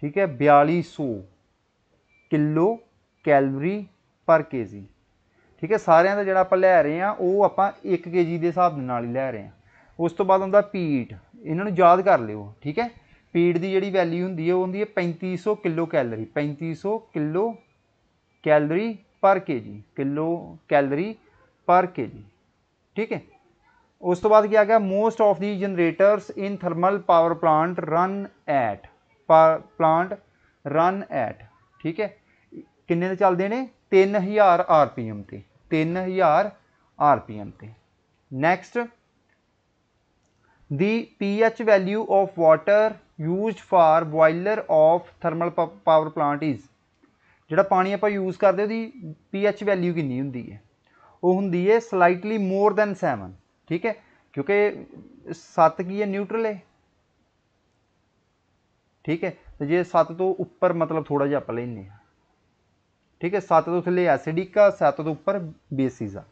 ਠੀਕ ਹੈ 4200 ਕਿਲੋ ਕੈਲਰੀ ਪਰ ਕੇਜੀ ਠੀਕ ਹੈ ਸਾਰਿਆਂ ਦਾ ਜਿਹੜਾ ਆਪਾਂ ਲੈ ਰਹੇ ਆ ਉਹ ਆਪਾਂ 1 ਕੇਜੀ ਦੇ ਹਿਸਾਬ ਨਾਲ ਹੀ ਲੈ ਰਹੇ ਆ ਉਸ ਤੋਂ ਬਾਅਦ ਹੁੰਦਾ ਪੀਟ ਇਹਨਾਂ ਨੂੰ ਯਾਦ ਕਰ ਲਿਓ ਠੀਕ ਹੈ ਪੀੜ ਦੀ ਜਿਹੜੀ ਵੈਲਿਊ ਹੁੰਦੀ ਹੈ ਉਹ ਹੁੰਦੀ ਹੈ 3500 kilo calorie 3500 kilo calorie per KG kilo calorie per KG ਠੀਕ ਹੈ ਉਸ ਤੋਂ ਬਾਅਦ ਕੀ ਆ ਗਿਆ most of the generators in thermal power plant run at plant run at ਠੀਕ ਹੈ ਕਿੰਨੇ ਤੇ ਚੱਲਦੇ ਨੇ 3000 ਆਰਪੀਐਮ ਤੇ 3000 ਆਰਪੀਐਮ ਤੇ next P H value of water used for boiler of thermal power plant is ਜਿਹੜਾ ਪਾਣੀ ਆਪਾਂ ਯੂਜ਼ ਕਰਦੇ ਉਹਦੀ ਐਚ ਵੈਲਿਊ ਕਿੰਨੀ ਹੁੰਦੀ ਹੈ ਉਹ ਹੁੰਦੀ ਹੈ ਸਲਾਈਟਲੀ ਮੋਰ ਦੈਨ 7 ਠੀਕ ਹੈ ਕਿਉਂਕਿ 7 ਕੀ ਹੈ ਨਿਊਟਰਲ ਹੈ ਠੀਕ ਹੈ ਤੇ ਜੇ 7 ਤੋਂ ਉੱਪਰ ਮਤਲਬ ਥੋੜਾ ਜਿਹਾ ਆਪਾਂ ਲੈਨੇ ਆ ਠੀਕ ਹੈ 7 ਤੋਂ ਥੱਲੇ ਐਸਿਡਿਕ ਆ 7 ਤੋਂ ਉੱਪਰ ਬੇਸਿਸ ਆ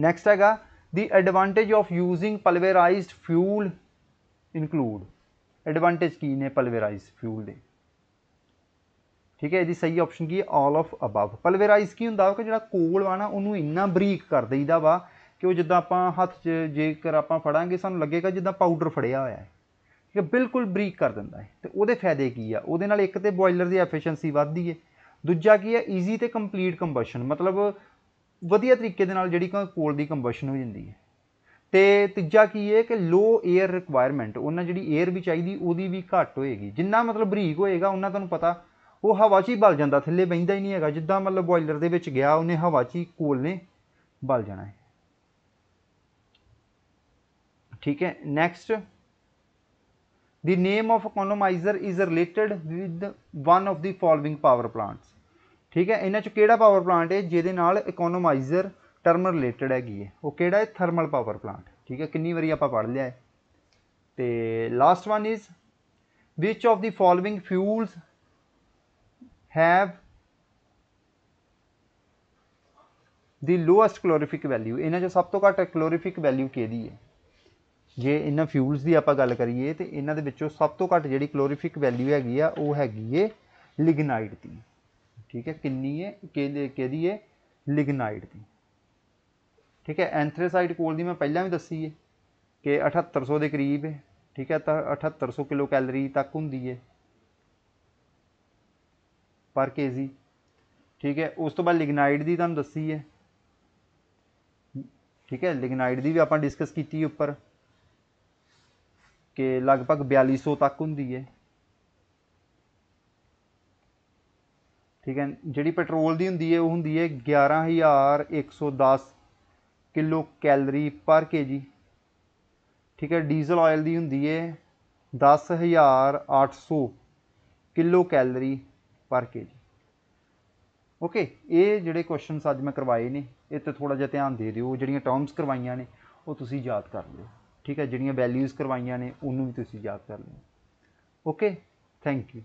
ਨੈਕਸਟ ਹੈਗਾ the advantage of using pulverized fuel include advantage ਕੀ ਨੇ pulverized ਫਿਊਲ ਦੇ ਠੀਕ ਹੈ ਇਹਦੀ ਸਹੀ ਆਪਸ਼ਨ ਕੀ ਹੈ ਆਲ ਆਫ ਅਬਵ ਪਲਵੇਰਾਈਜ਼ ਕੀ ਹੁੰਦਾ ਕਿ ਜਿਹੜਾ ਕੋਲ ਵਾ ਨਾ ਉਹਨੂੰ ਇੰਨਾ ਬਰੀਕ ਕਰ ਦਈਦਾ ਵਾ ਕਿ ਉਹ ਜਿੱਦਾਂ ਆਪਾਂ ਹੱਥ 'ਚ ਜੇਕਰ ਆਪਾਂ ਫੜਾਂਗੇ ਸਾਨੂੰ ਲੱਗੇਗਾ ਜਿੱਦਾਂ ਪਾਊਡਰ ਫੜਿਆ ਹੋਇਆ ਹੈ ਠੀਕ ਹੈ ਬਿਲਕੁਲ ਬਰੀਕ ਕਰ ਦਿੰਦਾ ਹੈ ਤੇ ਉਹਦੇ ਫਾਇਦੇ ਕੀ ਆ ਉਹਦੇ ਨਾਲ ਇੱਕ ਤੇ ਬੋਇਲਰ ਦੀ ਐਫੀਸ਼ੀਐਂਸੀ ਵੱਧਦੀ ਹੈ ਦੂਜਾ ਕੀ ਹੈ ਈਜ਼ੀ ਤੇ ਕੰਪਲੀਟ ਕੰਬਸ਼ਨ ਮਤਲਬ ਵਧੀਆ ਤਰੀਕੇ ਦੇ ਨਾਲ ਜਿਹੜੀ ਕੋਲ ਦੀ ਕੰਬਸ਼ਨ ਹੋ ਜਾਂਦੀ ਹੈ ਤੇ ਤੀਜਾ ਕੀ ਹੈ ਕਿ ਲੋ 에ਅਰ ਰਿਕੁਆਇਰਮੈਂਟ ਉਹਨਾਂ ਜਿਹੜੀ 에ਅਰ ਵੀ ਚਾਹੀਦੀ ਉਹਦੀ ਵੀ ਘੱਟ ਹੋਏਗੀ ਜਿੰਨਾ ਮਤਲਬ ਬਰੀਕ ਹੋਏਗਾ ਉਹਨਾਂ ਤੁਹਾਨੂੰ ਪਤਾ ਉਹ ਹਵਾ 'ਚ ਹੀ ਬਲ ਜਾਂਦਾ ਥੱਲੇ ਬੈਂਦਾ ਹੀ ਨਹੀਂ ਹੈਗਾ ਜਿੱਦਾਂ ਮਤਲਬ ਬੋਇਲਰ ਦੇ ਵਿੱਚ ਗਿਆ ਉਹਨੇ ਹਵਾ 'ਚ ਹੀ ਕੋਲ ਨੇ ਬਲ ਜਾਣਾ ਹੈ ਠੀਕ ਹੈ next the name of economizer is related with one of the following power plants ਠੀਕ ਹੈ ਇਹਨਾਂ 'ਚ ਕਿਹੜਾ ਪਾਵਰ ਪਲਾਂਟ ਹੈ ਜਿਹਦੇ ਨਾਲ ਇਕੋਨੋਮਾਈਜ਼ਰ ਟਰਮ ਰਿਲੇਟਡ ਹੈਗੀ ਹੈ ਉਹ ਕਿਹੜਾ ਹੈ ਥਰਮਲ ਪਾਵਰ ਪਲਾਂਟ ਠੀਕ ਹੈ ਕਿੰਨੀ ਵਾਰੀ ਆਪਾਂ ਪੜ੍ਹ ਲਿਆ ਹੈ ਤੇ last one is which of the following fuels have the lowest calorific value ਇਹਨਾਂ 'ਚ ਸਭ ਤੋਂ ਘੱਟ ਕਲੋਰੀਫਿਕ ਵੈਲਿਊ ਕਿਹਦੀ ਹੈ ਜੇ ਇਹਨਾਂ ਫਿਊਲਸ ਦੀ ਆਪਾਂ ਗੱਲ ਕਰੀਏ ਤੇ ਇਹਨਾਂ ਦੇ ਵਿੱਚੋਂ ਸਭ ਤੋਂ ਘੱਟ ਜਿਹੜੀ ਕਲੋਰੀਫਿਕ ਵੈਲਿਊ ਹੈਗੀ ਆ ਉਹ ਹੈਗੀ ਏ ਲਿਗਨਾਈਟ ਦੀ ਠੀਕ ਹੈ ਕਿੰਨੀ ਹੈ ਕਿਹਦੇ ਕਿਹਦੀ ਹੈ ਲਿਗਨਾਈਟ ਦੀ ਠੀਕ ਹੈ ਐਂਥਰੇਸਾਈਟ ਕੋਲ ਦੀ ਮੈਂ ਪਹਿਲਾਂ ਵੀ ਦੱਸੀ ਹੈ ਕਿ 7800 ਦੇ ਕਰੀਬ ਹੈ ਠੀਕ ਹੈ ਤਾਂ 7800 ਕਿਲੋ ਕੈਲਰੀ ਤੱਕ ਹੁੰਦੀ ਹੈ ਪਰ ਕੇਜੀ ਠੀਕ ਹੈ ਉਸ ਤੋਂ ਬਾਅਦ ਲਿਗਨਾਈਟ ਦੀ ਤੁਹਾਨੂੰ ਦੱਸੀ ਹੈ ਠੀਕ ਹੈ ਲਿਗਨਾਈਟ ਦੀ ਵੀ ਆਪਾਂ ਡਿਸਕਸ ਕੀਤੀ ਉੱਪਰ ਕਿ ਲਗਭਗ 4200 ਤੱਕ ਹੁੰਦੀ ਹੈ ਠੀਕ ਹੈ ਜਿਹੜੀ ਪੈਟਰੋਲ ਦੀ ਹੁੰਦੀ ਹੈ ਉਹ ਹੁੰਦੀ ਹੈ 11110 ਕਿਲੋ ਕੈਲਰੀ ਪਰ ਕੇਜੀ ਠੀਕ ਹੈ ਡੀਜ਼ਲ ਆਇਲ ਦੀ ਹੁੰਦੀ ਹੈ 10800 kilo calorie per KG okay ਇਹ ਜਿਹੜੇ ਕੁਐਸਚਨਸ ਅੱਜ ਮੈਂ ਕਰਵਾਏ ਨੇ ਇਹ ਤੇ ਥੋੜਾ ਜਿਹਾ ਧਿਆਨ ਦੇ ਦਿਓ ਜਿਹੜੀਆਂ ਟਰਮਸ ਕਰਵਾਈਆਂ ਨੇ ਉਹ ਤੁਸੀਂ ਯਾਦ ਕਰ ਲਿਓ ਠੀਕ ਹੈ ਜਿਹੜੀਆਂ ਵੈਲਿਊਜ਼ ਕਰਵਾਈਆਂ ਨੇ ਉਹਨੂੰ ਵੀ ਤੁਸੀਂ ਯਾਦ ਕਰ ਲਿਓ ਓਕੇ ਥੈਂਕ ਯੂ